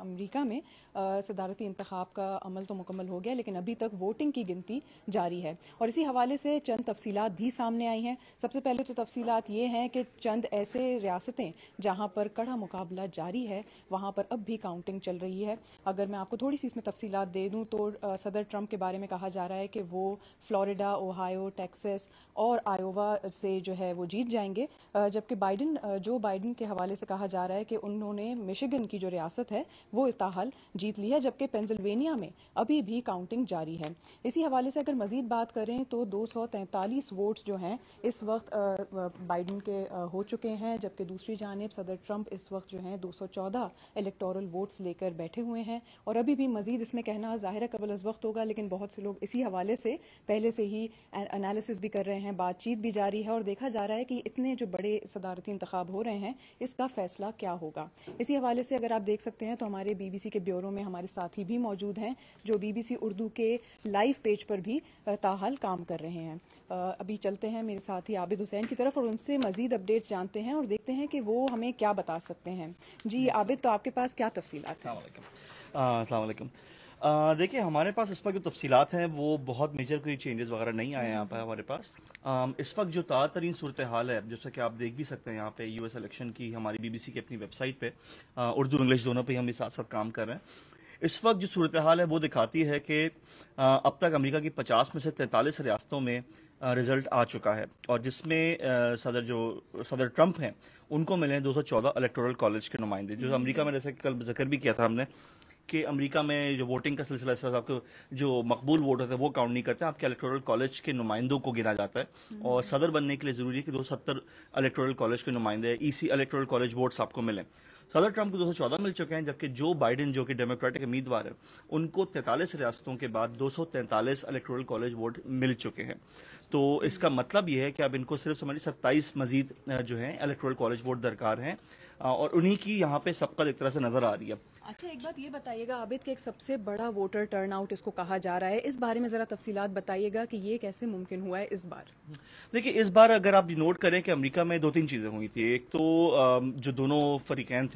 امریکہ میں صدارتی انتخاب کا عمل تو مکمل ہو گیا لیکن ابھی تک ووٹنگ کی گنتی جاری ہے اور اسی حوالے سے چند تفصیلات بھی سامنے آئی ہیں سب سے پہلے تو تفصیلات یہ ہیں کہ چند ایسے ریاستیں جہاں پر کڑا مقابلہ جاری ہے وہاں پر اب بھی کاؤنٹنگ چل رہی ہے اگر میں آپ کو تھوڑی سی اس میں تفصیلات دے دوں تو صدر ٹرمپ کے بارے میں کہا جا رہا ہے کہ وہ فلوریڈا اوہایو ٹیکسس اور آیووا سے جو ہے وہ جیت جائیں گے جبکہ بائیڈن جو بائیڈن کے حوالے سے کہا جا رہا ہے کہ انہوں نے مشیگن کی جو ریاست ہے وہ اتحال جیت لی ہے جبکہ پینسلوینیا میں ابھی بھی کاؤنٹنگ جاری ہے اسی حوالے سے اگر مزید بات کریں تو دو سو تینتالیس ووٹس جو ہیں اس وقت بائیڈن کے ہو چکے ہیں جبکہ دوسری جانب صدر ٹرمپ اس وقت جو ہیں دو سو چودہ الیکٹورل ووٹس لے کر بیٹھے ہوئے ہیں اور ابھی بھی مزید اس میں کہنا ظاہر قبل از وقت ہوگا لیکن بہت سے لوگ اسی حوالے سے پہلے سے ہی انالیسز بھی کر رہے ہیں بات چیت بھی جاری ہے اور دیکھا جا رہا ہے کہ اتنے جو بڑے صدارتی انتخاب ہو رہے ہیں اس کا فیصلہ کیا ہوگا اسی حوالے سے اگر آپ دیکھ سکتے ہیں تو ہم ہمارے بی بی سی کے بیوروں میں ہمارے ساتھی بھی موجود ہیں جو بی بی سی اردو کے لائیو پیج پر بھی تاحال کام کر رہے ہیں ابھی چلتے ہیں میرے ساتھی عابد حسین کی طرف اور ان سے مزید ڈیٹس جانتے ہیں اور دیکھتے ہیں کہ وہ ہمیں کیا بتا سکتے ہیں جی عابد تو آپ کے پاس کیا تفصیلات ہیں علیکم دیکھیں ہمارے پاس اس پر جو تفصیلات ہیں وہ بہت میجر کوئی چینجز وغیرہ نہیں آئے ہیں یہاں پہ ہمارے پاس اس وقت جو تازہ ترین صورتحال ہے جیسا کہ آپ دیکھ بھی سکتے ہیں یہاں پہ یو ایس الیکشن کی ہماری بی بی سی کی اپنی ویب سائٹ پہ اردو انگلش دونوں پہ ہم ساتھ ساتھ کام کر رہے ہیں اس وقت جو صورتحال ہے وہ دکھاتی ہے کہ اب تک امریکہ کی پچاس میں سے تینتالیس ریاستوں میں رزلٹ آ چکا ہے اور جس میں صدر جو صدر ٹرمپ ہیں ان کو ملے ہیں دو سو چودہ الیکٹورل کالج کے نمائندے جو امریکہ میں جیسے کل ذکر بھی کیا تھا ہم نے کہ امریکہ میں جو ووٹنگ کا سلسلہ اس طرح کے جو مقبول ووٹرز ہیں وہ کاؤنٹ نہیں کرتے آپ کے الیکٹورل کالج کے نمائندوں کو گنا جاتا ہے اور صدر بننے کے لیے ضروری ہے کہ دو ستر الیکٹورل کالج کے نمائندے E C electoral college votes آپ کو ملیں صدر ٹرمپ کو دو سو چودہ مل چکے ہیں جبکہ جو بائیڈن جو کہ ڈیموکریٹک امیدوار ہیں ان کو تینتالیس ریاستوں کے بعد دو سو تینتالیس الیکٹرول کالج ووٹ مل چکے ہیں تو اس کا مطلب یہ ہے کہ اب ان کو صرف ستائیس مزید جو ہیں الیکٹرول کالج ووٹ درکار ہیں اور انہی کی یہاں پہ سبقت ایک طرح سے نظر آ رہی ہے اچھا ایک بات یہ بتائیے گا عابد کہ ایک سب سے بڑا ووٹر ٹرن آؤٹ اس کو کہا جا رہا ہے اس بارے میں ذرا تفصیلات بتائیے گا کہ یہ کیسے ممکن ہوا ہے اس بار دیکھیے اس بار اگر آپ نوٹ کریں کہ امریکہ میں دو تین چیزیں ہوئی تھی ایک تو جو دونوں فریقین تھے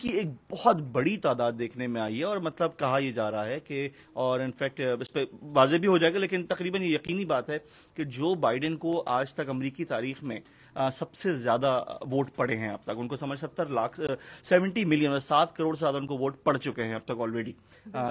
کی ایک بہت بڑی تعداد دیکھنے میں آئی ہے اور مطلب کہا یہ جا رہا ہے کہ اور انفیکٹ اس پہ واضح بھی ہو جائے گا لیکن تقریباً یہ یقینی بات ہے کہ جو بائیڈن کو آج تک امریکی تاریخ میں سب سے زیادہ ووٹ پڑے ہیں اب تک ان کو سمجھ ستر لاکھ سیونٹی ملین سات کروڑ سے زیادہ ان کو ووٹ پڑ چکے ہیں اب تک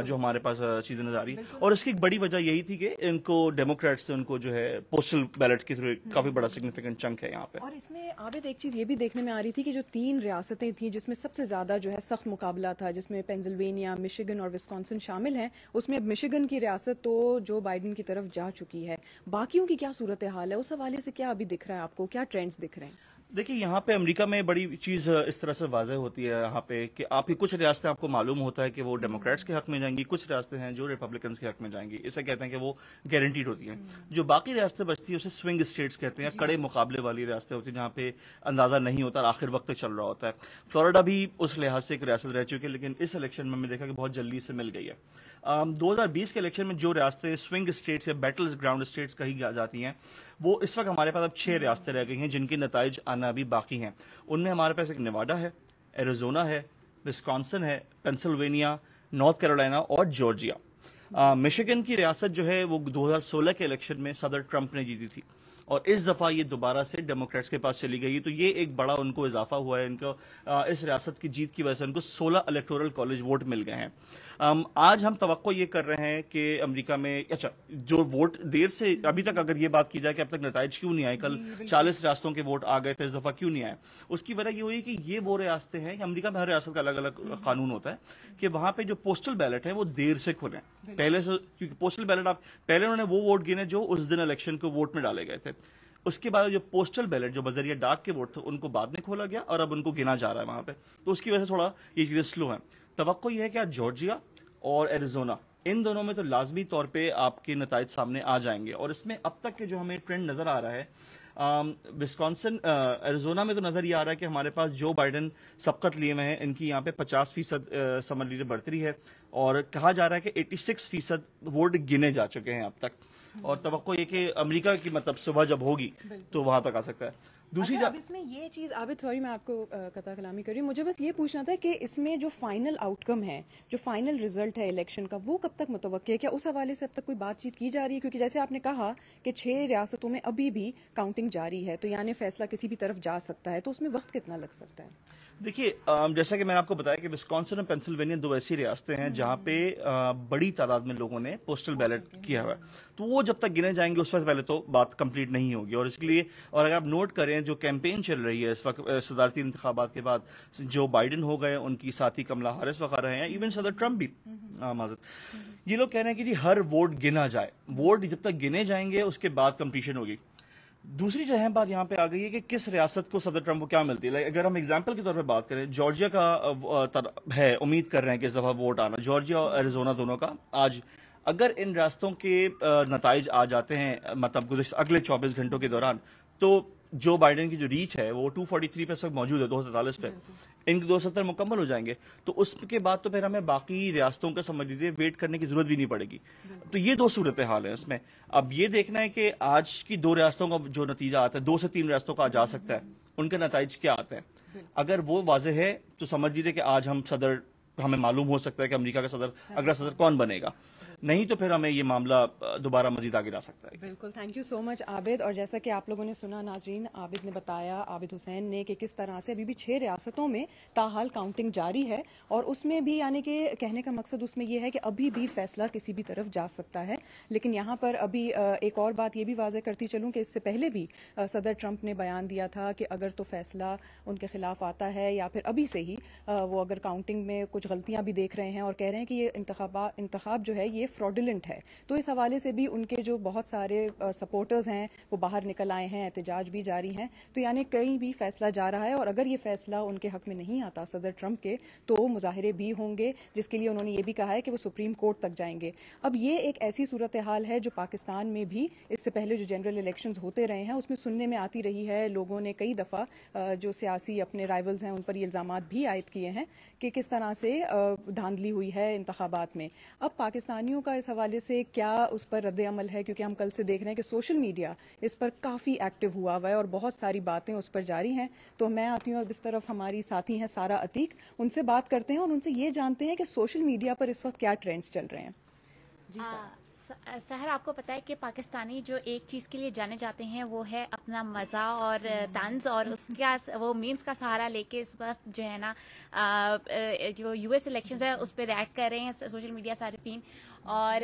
جو ہمارے پاس چیزیں نظر آ رہی اور اس کی ایک بڑی وجہ یہی تھی کہ ان کو ڈیموکریٹس ان کو جو ہے پوسٹل بیلٹ کے تھرو کافی بڑا سگنیفیکینٹ چنک ہے یہاں پہ اور اس میں ایک چیز یہ بھی دیکھنے میں آ رہی تھی کہ جو تین ریاستیں تھیں جس میں سب سے زیادہ جو ہے سخت مقابلہ تھا جس میں پینسلوینیا مشیگن اور وسکانسن شامل ہیں اس میں اب مشیگن کی ریاست تو جو بائیڈن کی طرف جا چکی ہے باقیوں کی کیا صورت حال ہے اس حوالے سے کیا ابھی دکھ رہا ہے آپ کو کیا ٹرینڈ ریزلٹس دکھ رہے ہیں دیکھیے یہاں پہ امریکہ میں بڑی چیز اس طرح سے واضح ہوتی ہے یہاں پہ کہ آپ کی کچھ ریاستیں آپ کو معلوم ہوتا ہے کہ وہ ڈیموکریٹس کے حق میں جائیں گی کچھ ریاستیں ہیں جو ریپبلکنس کے حق میں جائیں گی اسے کہتے ہیں کہ وہ گارنٹیڈ ہوتی ہیں جو باقی ریاستیں بچتی ہیں اسے سوئنگ اسٹیٹس کہتے ہیں جی۔ کڑے مقابلے والی ریاستیں ہوتی ہیں جہاں پہ اندازہ نہیں ہوتا آخر وقت چل رہا ہوتا ہے فلوریڈا بھی اس لحاظ سے ایک ریاست رہ چکی ہے لیکن اس الیکشن میں میں دیکھا کہ بہت جلدی سے مل گئی ہے دو ہزار بیس کے الیکشن میں جو ریاستیں swing states battle ground states کہیں جاتی ہیں وہ اس وقت ہمارے پاس اب چھ ریاستیں رہ گئی ہیں جن کے نتائج آنا بھی باقی ہیں ان میں ہمارے پاس ایک نیواڈا ہے ایریزونا ہے بسکانسن ہے پینسلوینیا نارتھ کیرولینا اور جارجیا مشگن کی ریاست جو ہے وہ دو ہزار سولہ کے الیکشن میں صدر ٹرمپ نے جیتی تھی اور اس دفعہ یہ دوبارہ سے ڈیموکریٹس کے پاس چلی گئی تو یہ ایک بڑا ان کو اضافہ ہوا ہے ان کو اس ریاست کی جیت کی وجہ سے ان کو سولہ الیکٹورل کالج ووٹ مل گئے ہیں آج ہم توقع یہ کر رہے ہیں کہ امریکہ میں اچھا جو ووٹ دیر سے ابھی تک اگر یہ بات کی جائے کہ اب تک نتائج کیوں نہیں آئے کل جی، چالیس ریاستوں کے ووٹ آ گئے تھے اس دفعہ کیوں نہیں آئے اس کی وجہ یہ ہوئی کہ یہ وہ ریاستیں ہیں کہ امریکہ میں ہر ریاست کا الگ الگ قانون ہوتا ہے کہ وہاں پہ جو پوسٹل بیلٹ ہیں وہ دیر سے کھلیں پہلے سے کیونکہ پوسٹل بیلٹ آپ پہلے انہوں نے وہ ووٹ گنے جو اس دن الیکشن کو ووٹ میں ڈالے گئے تھے اس کے بعد جو پوسٹل بیلٹ جو بذریعہ ڈاک کے ووٹ تھے ان کو بعد میں کھولا گیا اور اب ان کو گنا جا رہا ہے وہاں پہ تو اس کی وجہ سے تھوڑا یہ چیزیں سلو ہیں توقع یہ ہے کہ آج جارجیا اور ایریزونا ان دونوں میں تو لازمی طور پہ آپ کے نتائج سامنے آ جائیں گے اور اس میں اب تک کے جو ہمیں ٹرینڈ نظر آ رہا ہے وسکانسن ایریزونا میں تو نظر یہ آ رہا ہے کہ ہمارے پاس جو بائیڈن سبقت لیے ہوئے ہیں ان کی یہاں پہ پچاس فیصد سمر لیڈر بڑھتری ہے اور کہا جا رہا ہے کہ ایٹی سکس فیصد ووٹ گنے جا چکے ہیں اب تک اور توقع یہ کہ امریکہ کی مطلب صبح جب ہوگی تو وہاں تک آ سکتا ہے دوسری اچھا، اس میں میں یہ چیز عابد سوری آپ کو قطع کلامی کر رہی ہوں مجھے بس یہ پوچھنا تھا کہ اس میں جو فائنل آؤٹ کم ہے جو فائنل ریزلٹ ہے الیکشن کا وہ کب تک متوقع ہے کیا اس حوالے سے اب تک کوئی بات چیت کی جا رہی ہے کیونکہ جیسے آپ نے کہا کہ چھ ریاستوں میں ابھی بھی کاؤنٹنگ جاری ہے تو یعنی فیصلہ کسی بھی طرف جا سکتا ہے تو اس میں وقت کتنا لگ سکتا ہے دیکھیے جیسا کہ میں نے آپ کو بتایا کہ وسکانسن اور پینسلوینیا دو ایسی ریاستیں ہیں جہاں پہ بڑی تعداد میں لوگوں نے پوسٹل بیلٹ کیا ہوا تو وہ جب تک گنے جائیں گے اس وقت پہلے تو بات کمپلیٹ نہیں ہوگی اور اس لیے اور اگر آپ نوٹ کریں جو کیمپین چل رہی ہے اس وقت صدارتی انتخابات کے بعد جو بائیڈن ہو گئے ان کی ساتھی کملا ہارس وغیرہ ہیں ایون صدر ٹرمپ بھی معذرت یہ لوگ کہہ رہے ہیں کہ جی ہر ووٹ گنا جائے ووٹ جب تک گنے جائیں گے اس کے بعد کمپٹیشن ہوگی دوسری جو اہم بات یہاں پہ آ گئی ہے کہ کس ریاست کو صدر ٹرمپ کو کیا ملتی ہے اگر ہم اگزامپل کے طور پہ بات کریں جارجیا کا ہے امید کر رہے ہیں کہ دفعہ ووٹ آنا جارجیا اور اریزونا دونوں کا آج اگر ان ریاستوں کے نتائج آ جاتے ہیں مطلب گزشتہ اگلے چوبیس گھنٹوں کے دوران تو جو بائیڈن کی جو ریچ ہے وہ 243 فورٹی اس وقت موجود ہے دو سو پہ ان کے دو ستر مکمل ہو جائیں گے تو اس کے بعد تو پھر ہمیں باقی ریاستوں کا سمجھ لیجیے ویٹ کرنے کی ضرورت بھی نہیں پڑے گی تو یہ دو صورت حال ہے اس میں اب یہ دیکھنا ہے کہ آج کی دو ریاستوں کا جو نتیجہ آتا ہے دو سے تین ریاستوں کا آج آ سکتا ہے ان کے نتائج کیا آتے ہیں اگر وہ واضح ہے تو سمجھ لیجیے کہ آج ہم صدر ہمیں معلوم ہو سکتا ہے کہ امریکہ کا صدر اگلا صدر کون بنے گا نہیں تو پھر ہمیں یہ معاملہ دوبارہ مزید آگے سکتا ہے تھینک یو سو مچ عابد اور جیسا کہ آپ لوگوں نے سنا ناظرین عابد نے بتایا عابد حسین نے کہ کس طرح سے ابھی بھی چھ ریاستوں میں تاحال کاؤنٹنگ جاری ہے اور اس میں بھی یعنی کہ کہنے کا مقصد اس میں یہ ہے کہ ابھی بھی فیصلہ کسی بھی طرف جا سکتا ہے لیکن یہاں پر ابھی ایک اور بات یہ بھی واضح کرتی چلوں کہ اس سے پہلے بھی صدر ٹرمپ نے بیان دیا تھا کہ اگر تو فیصلہ ان کے خلاف آتا ہے یا پھر ابھی سے ہی وہ اگر کاؤنٹنگ میں کچھ کچھ غلطیاں بھی دیکھ رہے ہیں اور کہہ رہے ہیں کہ یہ انتخاب انتخاب جو ہے یہ فراڈیلنٹ ہے تو اس حوالے سے بھی ان کے جو بہت سارے سپورٹرز ہیں وہ باہر نکل آئے ہیں احتجاج بھی جاری ہیں تو یعنی کہیں بھی فیصلہ جا رہا ہے اور اگر یہ فیصلہ ان کے حق میں نہیں آتا صدر ٹرمپ کے تو مظاہرے بھی ہوں گے جس کے لیے انہوں نے یہ بھی کہا ہے کہ وہ سپریم کورٹ تک جائیں گے اب یہ ایک ایسی صورتحال ہے جو پاکستان میں بھی اس سے پہلے جو جنرل الیکشنز ہوتے رہے ہیں اس میں سننے میں آتی رہی ہے لوگوں نے کئی دفعہ جو سیاسی اپنے رائیولز ہیں ان پر یہ الزامات بھی عائد کیے ہیں کہ کس طرح سے دھاندلی ہوئی ہے انتخابات میں اب پاکستانیوں کا اس اس حوالے سے کیا پر رد عمل ہے کیونکہ ہم کل سے دیکھ رہے ہیں کہ سوشل میڈیا اس پر کافی ایکٹیو ہوا ہوا ہے اور بہت ساری باتیں اس پر جاری ہیں تو میں آتی ہوں اب اس طرف ہماری ساتھی ہیں سارا عتیق ان سے بات کرتے ہیں اور ان سے یہ جانتے ہیں کہ سوشل میڈیا پر اس وقت کیا ٹرینڈز چل رہے ہیں جی سہر آپ کو پتا ہے کہ پاکستانی جو ایک چیز کے لیے جانے جاتے ہیں وہ ہے اپنا مزہ اور تنز اور اس کا وہ میمز کا سہارا لے کے اس وقت جو ہے نا جو یو ایس الیکشنز ہے اس پہ ری کر رہے ہیں سوشل میڈیا صارفین اور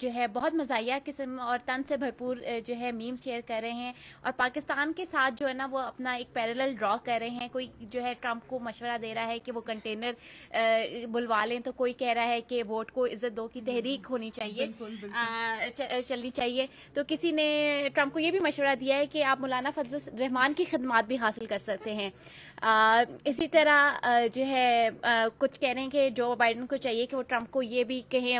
جو ہے بہت مزاحیہ قسم اور تن سے بھرپور جو ہے میمز شیئر کر رہے ہیں اور پاکستان کے ساتھ جو ہے نا وہ اپنا ایک پیرلل ڈرا کر رہے ہیں کوئی جو ہے ٹرمپ کو مشورہ دے رہا ہے کہ وہ کنٹینر بلوا لیں تو کوئی کہہ رہا ہے کہ ووٹ کو عزت دو کی تحریک ہونی چاہیے چلنی چاہیے تو کسی نے ٹرمپ کو یہ بھی مشورہ دیا ہے کہ آپ مولانا فضل رحمان کی خدمات بھی حاصل کر سکتے ہیں اسی طرح جو ہے کچھ کہہ رہے ہیں کہ جو بائیڈن کو چاہیے کہ وہ ٹرمپ کو یہ بھی کہیں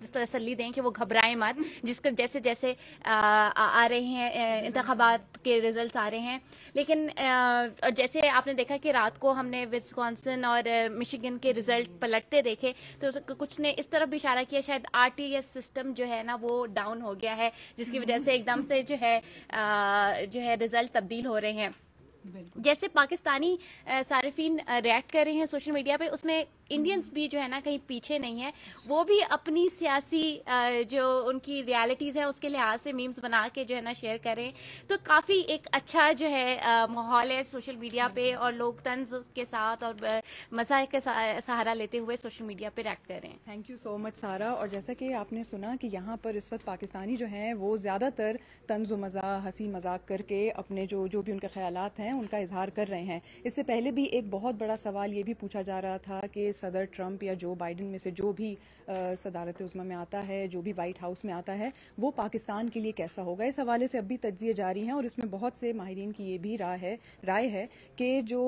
جس تسلی دیں کہ وہ گھبرائیں مت جس کا جیسے جیسے آ رہے ہیں انتخابات کے ریزلٹس آ رہے ہیں لیکن جیسے آپ نے دیکھا کہ رات کو ہم نے وسکانسن اور مشیگن کے ریزلٹ پلٹتے دیکھے تو کچھ نے اس طرف اشارہ کیا شاید آر ٹی ایس سسٹم جو ہے نا وہ ڈاؤن ہو گیا ہے جس کی وجہ سے ایک دم سے جو ہے جو ہے رزلٹ تبدیل ہو رہے ہیں جیسے پاکستانی صارفین ریاکٹ کر رہے ہیں سوشل میڈیا پہ اس میں انڈینز بھی جو ہے نا کہیں پیچھے نہیں ہیں وہ بھی اپنی سیاسی جو ان کی ریالٹیز ہیں اس کے لحاظ سے میمز بنا کے جو ہے نا شیئر کریں تو کافی ایک اچھا جو ہے ماحول ہے سوشل میڈیا پہ اور لوگ طنز کے ساتھ اور مذاق کے سہارا لیتے ہوئے سوشل میڈیا پہ ریکٹ کر رہے ہیں تھینک یو سو مچ سارا اور جیسا کہ آپ نے سنا کہ یہاں پر اس وقت پاکستانی جو ہیں وہ زیادہ تر طنز و مزاح ہنسی مذاق کر کے اپنے جو جو بھی ان کے خیالات ہیں ہیں ان کا اظہار کر رہے ہیں اس سے پہلے بھی ایک بہت بڑا سوال یہ بھی پوچھا جا رہا تھا کہ صدر ٹرمپ یا جو بائیڈن میں سے جو بھی صدارت میں آتا ہے جو بھی وائٹ ہاؤس میں آتا ہے وہ پاکستان کے لیے کیسا ہوگا اس حوالے سے اب بھی تجزیے جاری ہیں اور اس میں بہت سے ماہرین کی یہ بھی رائے ہے کہ جو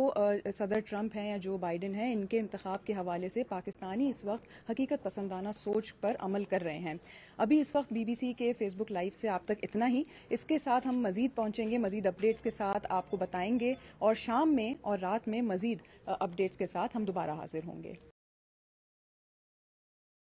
صدر ٹرمپ ہیں یا جو بائیڈن ہیں ان کے انتخاب کے حوالے سے پاکستانی اس وقت حقیقت پسندانہ سوچ پر عمل کر رہے ہیں ابھی اس وقت بی بی سی کے فیس بک لائف سے آپ تک اتنا ہی اس کے ساتھ ہم مزید پہنچیں گے مزید اپڈیٹس کے ساتھ آپ کو بتائیں ہوں گے اور شام میں اور رات میں مزید اپڈیٹس کے ساتھ ہم دوبارہ حاضر ہوں گے